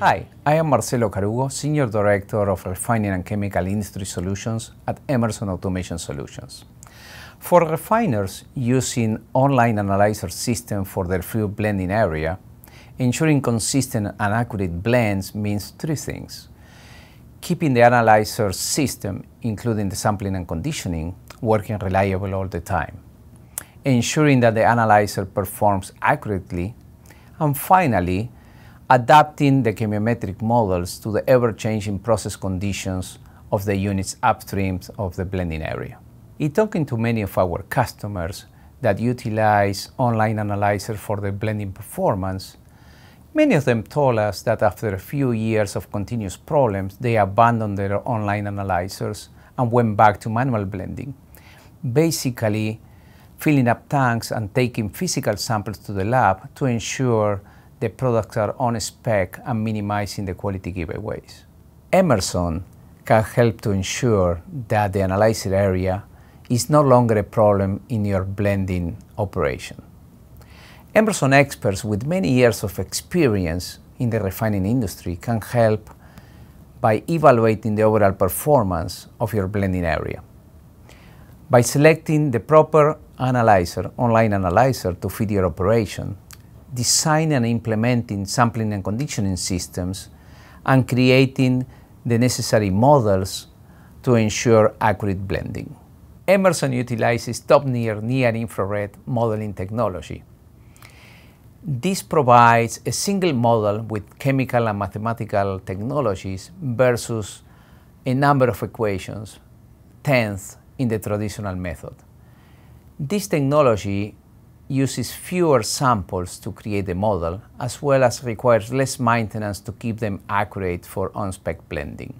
Hi, I am Marcelo Carugo, Senior Director of Refining and Chemical Industry Solutions at Emerson Automation Solutions. For refiners using online analyzer system for their fuel blending area, ensuring consistent and accurate blends means three things. Keeping the analyzer system, including the sampling and conditioning, working reliable all the time. Ensuring that the analyzer performs accurately. And finally, adapting the chemometric models to the ever-changing process conditions of the units upstream of the blending area. In talking to many of our customers that utilize online analyzers for the blending performance, many of them told us that after a few years of continuous problems, they abandoned their online analyzers and went back to manual blending. Basically, filling up tanks and taking physical samples to the lab to ensure the products are on spec and minimizing the quality giveaways. Emerson can help to ensure that the analyzer area is no longer a problem in your blending operation. Emerson experts with many years of experience in the refining industry can help by evaluating the overall performance of your blending area. By selecting the proper analyzer, online analyzer to fit your operation, designing and implementing sampling and conditioning systems and creating the necessary models to ensure accurate blending. Emerson utilizes top near near infrared modeling technology. This provides a single model with chemical and mathematical technologies versus a number of equations, tens in the traditional method. This technology uses fewer samples to create a model, as well as requires less maintenance to keep them accurate for on-spec blending.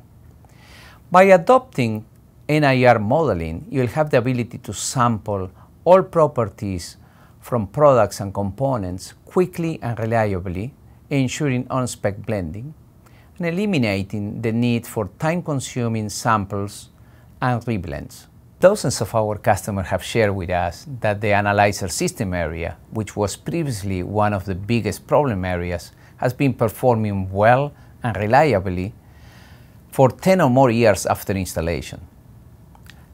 By adopting NIR modeling, you'll have the ability to sample all properties from products and components quickly and reliably, ensuring on-spec blending, and eliminating the need for time-consuming samples and reblends. Dozens of our customers have shared with us that the analyzer system area, which was previously one of the biggest problem areas, has been performing well and reliably for 10 or more years after installation.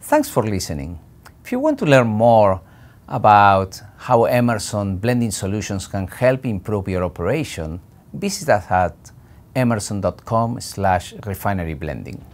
Thanks for listening. If you want to learn more about how Emerson blending solutions can help improve your operation, visit us at emerson.com slash refineryblending.